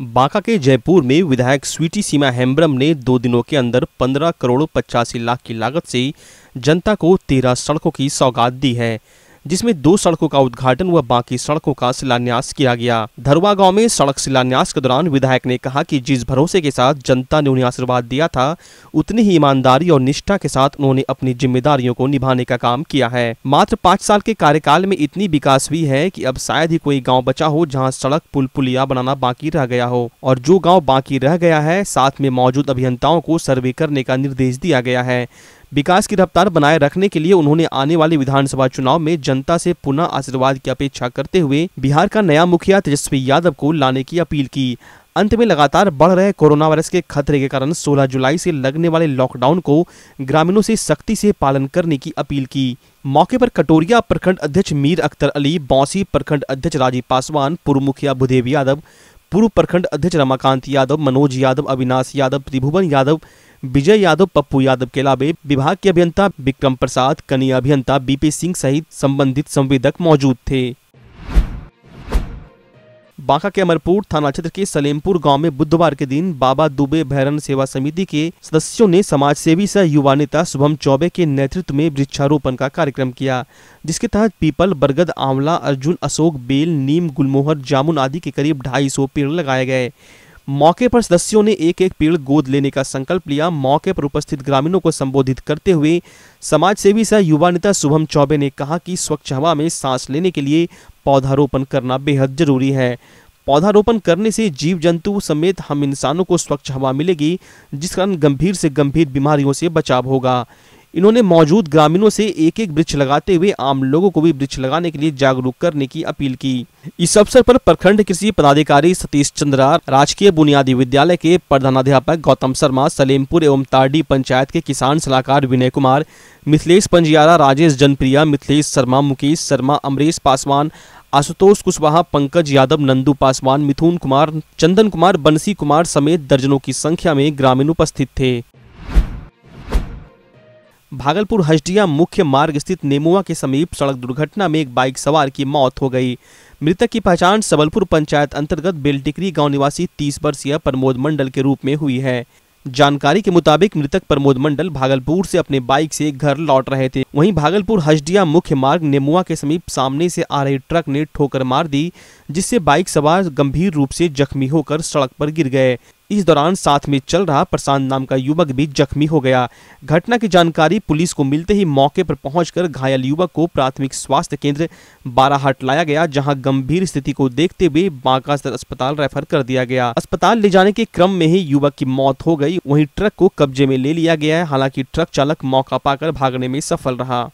बांका के जयपुर में विधायक स्वीटी सीमा हेम्ब्रम ने दो दिनों के अंदर पंद्रह करोड़ पचासी लाख की लागत से जनता को तेरह सड़कों की सौगात दी है जिसमें दो सड़कों का उद्घाटन व बाकी सड़कों का शिलान्यास किया गया धरवा गाँव में सड़क शिलान्यास के दौरान विधायक ने कहा की जिस भरोसे के साथ जनता ने उन्हें आशीर्वाद दिया था उतनी ही ईमानदारी और निष्ठा के साथ उन्होंने अपनी जिम्मेदारियों को निभाने का काम किया है मात्र पाँच साल के कार्यकाल में इतनी विकास हुई है की अब शायद ही कोई गाँव बचा हो जहाँ सड़क पुल पुलिया बनाना बाकी रह गया हो और जो गाँव बाकी रह गया है साथ में मौजूद अभियंताओं को सर्वे करने का निर्देश दिया गया है विकास की रफ्तार बनाए रखने के लिए उन्होंने आने वाले विधानसभा चुनाव में जनता से पुनः आशीर्वाद की अपेक्षा करते हुए बिहार का नया मुखिया तेजस्वी यादव को लाने की अपील की अंत में लगातार बढ़ रहे कोरोना वायरस के खतरे के कारण 16 जुलाई से लगने वाले लॉकडाउन को ग्रामीणों से सख्ती से पालन करने की अपील की मौके पर कटोरिया प्रखंड अध्यक्ष मीर अख्तर अली बौसी प्रखंड अध्यक्ष राजीव पासवान पूर्व मुखिया भूदेव यादव पूर्व प्रखंड अध्यक्ष रमाकांत यादव मनोज यादव अविनाश यादव त्रिभुवन यादव विजय यादव पप्पू यादव के अलावे विभाग के अभियंता विक्रम प्रसाद कनीय अभियंता बीपी सिंह सहित संबंधित संवेदक मौजूद थे बांका के अमरपुर थाना क्षेत्र के सलेमपुर गांव में बुधवार के दिन बाबा दुबे भैरन सेवा समिति के सदस्यों ने समाज सेवी सह युवा नेता शुभम चौबे के नेतृत्व में वृक्षारोपण का कार्यक्रम किया जिसके तहत पीपल बरगद आंवला अर्जुन अशोक बेल नीम गुलमोहर जामुन आदि के करीब ढाई सौ पेड़ लगाए गए मौके पर सदस्यों ने एक एक पेड़ गोद लेने का संकल्प लिया मौके पर उपस्थित ग्रामीणों को संबोधित करते हुए समाज सेवी सह युवा नेता शुभम चौबे ने कहा कि स्वच्छ हवा में सांस लेने के लिए पौधारोपण करना बेहद जरूरी है पौधारोपण करने से जीव जंतु समेत हम इंसानों को स्वच्छ हवा मिलेगी जिस कारण गंभीर से गंभीर बीमारियों से बचाव होगा इन्होंने मौजूद ग्रामीणों से एक एक वृक्ष लगाते हुए आम लोगों को भी वृक्ष लगाने के लिए जागरूक करने की अपील की इस अवसर पर प्रखंड कृषि पदाधिकारी सतीश चंद्रा राजकीय बुनियादी विद्यालय के प्रधानाध्यापक गौतम शर्मा सलेमपुर एवं तारडी पंचायत के किसान सलाहकार विनय कुमार मिथिलेश पंजियारा राजेश जनप्रिया मिथिलेश शर्मा मुकेश शर्मा अमरीश पासवान आशुतोष कुशवाहा पंकज यादव नंदू पासवान मिथुन कुमार चंदन कुमार बंसी कुमार समेत दर्जनों की संख्या में ग्रामीण उपस्थित थे भागलपुर हजडिया मुख्य मार्ग स्थित नेमुआ के समीप सड़क दुर्घटना में एक बाइक सवार की मौत हो गई मृतक की पहचान सबलपुर पंचायत अंतर्गत बेलटिकरी गांव निवासी 30 वर्षीय प्रमोद मंडल के रूप में हुई है जानकारी के मुताबिक मृतक प्रमोद मंडल भागलपुर से अपने बाइक से घर लौट रहे थे वहीं भागलपुर हजडिया मुख्य मार्ग नेमुआ के समीप सामने से आ रही ट्रक ने ठोकर मार दी जिससे बाइक सवार गंभीर रूप से जख्मी होकर सड़क पर गिर गए इस दौरान साथ में चल रहा प्रशांत नाम का युवक भी जख्मी हो गया घटना की जानकारी पुलिस को मिलते ही मौके पर पहुंचकर घायल युवक को प्राथमिक स्वास्थ्य केंद्र बाराहाट लाया गया जहां गंभीर स्थिति को देखते हुए बांका सदर अस्पताल रेफर कर दिया गया अस्पताल ले जाने के क्रम में ही युवक की मौत हो गई वही ट्रक को कब्जे में ले लिया गया है हालांकि ट्रक चालक मौका पाकर भागने में सफल रहा